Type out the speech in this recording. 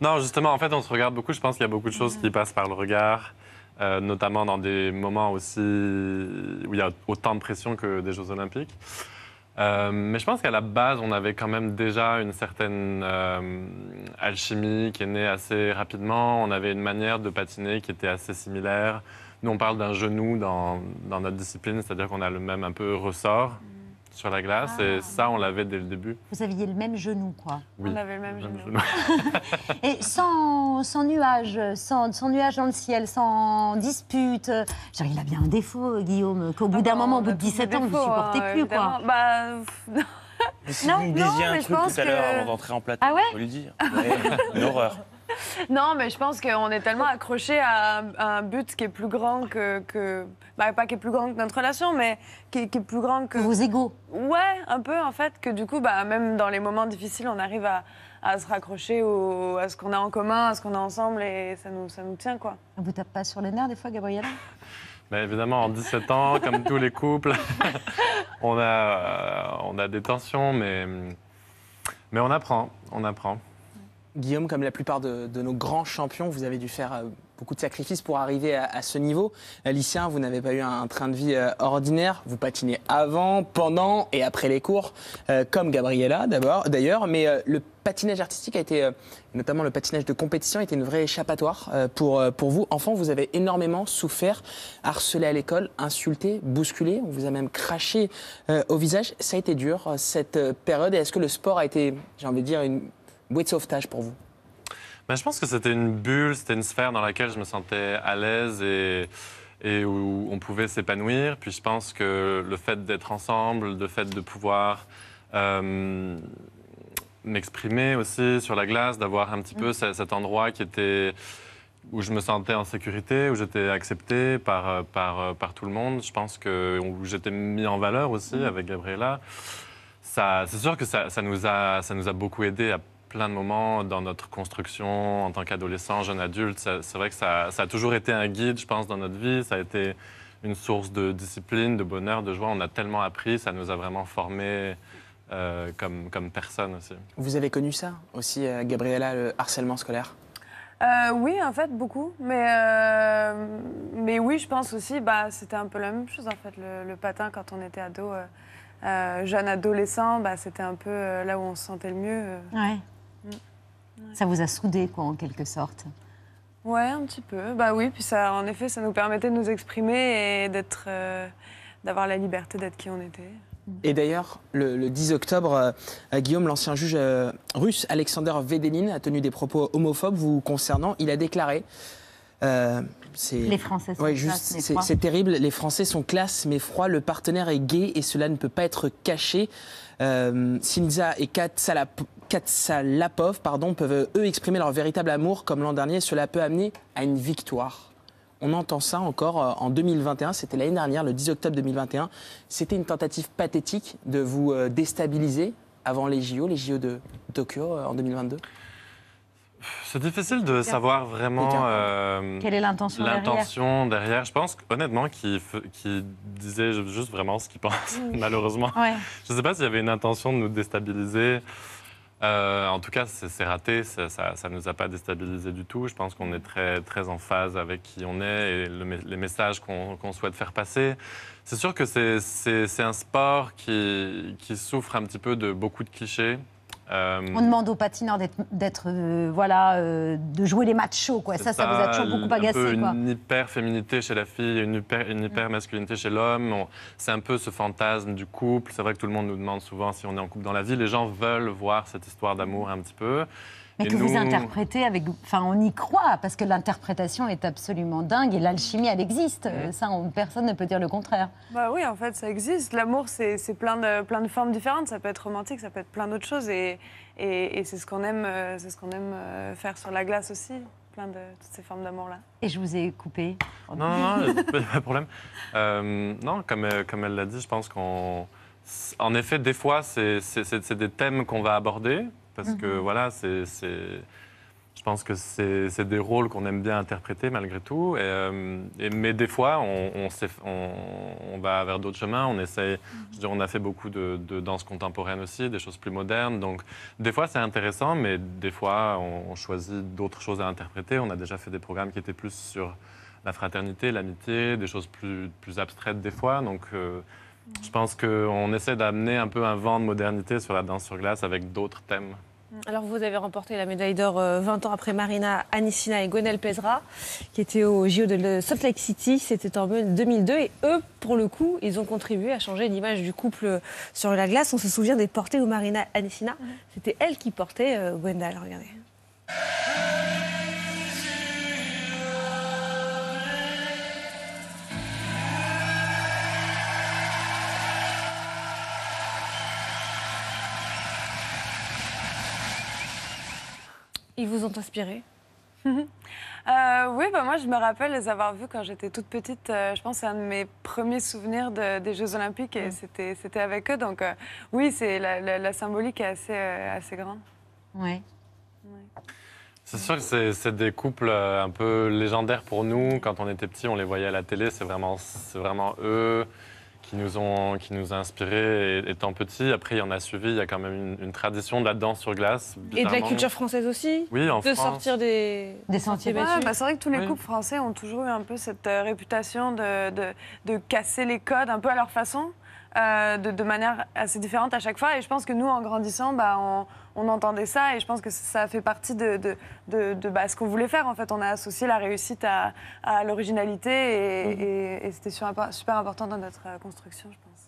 Non, justement, en fait, on se regarde beaucoup. Je pense qu'il y a beaucoup de choses qui passent par le regard, euh, notamment dans des moments aussi où il y a autant de pression que des Jeux olympiques. Euh, mais je pense qu'à la base, on avait quand même déjà une certaine euh, alchimie qui est née assez rapidement. On avait une manière de patiner qui était assez similaire. Nous, on parle d'un genou dans, dans notre discipline, c'est-à-dire qu'on a le même un peu ressort sur la glace. Ah. Et euh, ça, on l'avait dès le début. Vous aviez le même genou, quoi. Oui, on avait le même, genou. et sans, sans nuages, sans, sans, nuages dans le ciel, sans dispute. Genre, euh, il a bien un défaut, Guillaume, qu'au bout d'un moment, au bout de 17 ans, vous ne supportez hein, plus, quoi. Bah, non. Mais si non, me un truc tout à l'heure que... avant d'entrer en plateau, ah ouais on le dire. une horreur. Non, mais je pense qu'on est tellement accrochés à, un but qui est plus grand que. Bah, pas qui est plus grand que notre relation, mais qui, est plus grand que. Vos égaux. Ouais, un peu, en fait, que du coup, bah, même dans les moments difficiles, on arrive à, se raccrocher à ce qu'on a en commun, à ce qu'on a ensemble, et ça nous, ça nous tient, quoi. Ah, vous tape pas sur les nerfs, des fois, Gabriella bah, évidemment, en 17 ans, comme tous les couples, on, a, euh, on a des tensions, mais, mais on apprend. On apprend. Guillaume, comme la plupart de, nos grands champions, vous avez dû faire euh, beaucoup de sacrifices pour arriver à, ce niveau. Lysien, vous n'avez pas eu un, train de vie euh, ordinaire. Vous patinez avant, pendant et après les cours, euh, comme Gabriella d'abord, d'ailleurs. Mais le patinage artistique a été, notamment le patinage de compétition, a été une vraie échappatoire pour, pour vous. Enfant, vous avez énormément souffert, harcelé à l'école, insulté, bousculé. On vous a même craché au visage. Ça a été dur cette période. Est-ce que le sport a été, j'ai envie de dire, une bouée de sauvetage pour vous? mais ben, je pense que c'était une bulle, c'était une sphère dans laquelle je me sentais à l'aise et, et où on pouvait s'épanouir. Puis je pense que le fait d'être ensemble, le fait de pouvoir euh, m'exprimer aussi sur la glace, d'avoir un petit peu mm. cet endroit qui était où je me sentais en sécurité, où j'étais accepté par, par, par tout le monde. Je pense que j'étais mis en valeur aussi mm. avec Gabriela. C'est sûr que ça, ça, nous a, ça nous a beaucoup aidé à plein de moments dans notre construction en tant qu'adolescent, jeune adulte. C'est vrai que ça, a toujours été un guide, je pense, dans notre vie. Ça a été une source de discipline, de bonheur, de joie. On a tellement appris, ça nous a vraiment formés euh, comme, comme personne aussi. Vous avez connu ça aussi, euh, Gabriella, le harcèlement scolaire euh, oui, en fait, beaucoup. Mais, mais oui, je pense aussi, bah, c'était un peu la même chose, en fait, le, patin quand on était ado. jeune adolescent, bah, c'était un peu là où on se sentait le mieux. Ça vous a soudé, quoi, en quelque sorte Ouais, un petit peu. Bah oui, puis ça, en effet, ça nous permettait de nous exprimer et d'être, euh, d'avoir la liberté d'être qui on était. Et d'ailleurs, le, 10 octobre, euh, Guillaume, l'ancien juge euh, russe Alexander Vedelin, a tenu des propos homophobes vous concernant. Il a déclaré euh, les Français sont ouais, juste, C'est terrible, les Français sont classe mais froids, le partenaire est gay et cela ne peut pas être caché. Euh, Sinza et Kat l'a... Katsalapov pardon, peuvent eux exprimer leur véritable amour comme l'an dernier. Cela peut amener à une victoire. On entend ça encore euh, en 2021, c'était l'année dernière, le 10 octobre 2021. C'était une tentative pathétique de vous euh, déstabiliser avant les JO, les JO de Tokyo euh, en 2022 c'est difficile de savoir vraiment quelle est l'intention derrière. derrière. Je pense honnêtement qu'il disait juste vraiment ce qu'il pense, mmh. malheureusement. Je ne sais pas s'il y avait une intention de nous déstabiliser. Euh, en tout cas, c'est raté, ça ne nous a pas déstabilisé du tout. Je pense qu'on est très, en phase avec qui on est et les messages qu'on souhaite faire passer. C'est sûr que c'est un sport qui, souffre un petit peu de beaucoup de clichés. Euh, on demande aux patineurs d'être, euh, voilà, euh, de jouer les matchs chauds, quoi. Ça, ça, vous a toujours beaucoup agacé, un Une hyper féminité chez la fille, une hyper, une hyper masculinité chez l'homme. C'est un peu ce fantasme du couple. C'est vrai que tout le monde nous demande souvent si on est en couple dans la vie. Les gens veulent voir cette histoire d'amour un petit peu. Mais que vous interprétez avec. Enfin, on y croit, parce que l'interprétation est absolument dingue et l'alchimie, elle existe. Mm. Ça, personne ne peut dire le contraire. Bah oui, en fait, ça existe. L'amour, c'est plein de, plein de formes différentes. Ça peut être romantique, ça peut être plein d'autres choses. Et, et, c'est ce qu'on aime, euh, ce qu'on aime euh, faire sur la glace aussi. Plein de toutes ces formes d'amour-là. Et je vous ai coupé. Non, non, non, euh, pas de problème. non, comme, comme elle l'a dit, je pense qu'on. En effet, des fois, c'est des thèmes qu'on va aborder, parce que mhm. voilà, c'est, je pense que c'est des rôles qu'on aime bien interpréter malgré tout. Et, euh, mais des fois, on, on, va vers d'autres chemins. On essaye, mhm. je dire, on a fait beaucoup de, de, danse contemporaine aussi, des choses plus modernes. Donc des fois, c'est intéressant, mais des fois, on, choisit d'autres choses à interpréter. On a déjà fait des programmes qui étaient plus sur la fraternité, l'amitié, des choses plus, abstraites des fois. Donc euh, je pense qu'on essaie d'amener un peu un vent de modernité sur la danse sur glace avec d'autres thèmes. Mm. Alors vous avez remporté la médaille d'or 20 euh, ans après Marina Anissina et Gonel Pezra, qui étaient au JO de Salt Lake City, c'était en 2002, et eux, pour le coup, ils ont contribué à changer l'image du couple sur la glace. On se souvient des portées où Marina Anissina, mm. c'était elle qui portait euh, Gwendal, regardez. Ils vous ont inspiré euh, oui, bah moi je me rappelle les avoir vus quand j'étais toute petite. Euh, je pense c'est un de mes premiers souvenirs des Jeux Olympiques et c'était c'était avec eux. Donc euh, oui, c'est la, symbolique est assez, assez grande. oui C'est sûr que c'est des couples un peu légendaires pour nous. Quand on était petits, on les voyait à la télé. C'est vraiment, vraiment eux qui nous ont qui nous a inspirés étant petits. Après, il y en a suivi. Il y a quand même une, tradition de la danse sur glace. Et de la culture française aussi. Oui, en de sortir des, des sentiers battus. Bah, c'est vrai que tous les couples français ont toujours eu un peu cette euh, réputation de, de casser les codes un peu à leur façon. Euh, de, manière assez différente à chaque fois. Et je pense que nous, en grandissant, bah, on, entendait ça et je pense que ça fait partie de, bah, ce qu'on voulait faire. En fait, on a associé la réussite à, l'originalité et, mhm. c'était super, important dans notre euh, construction,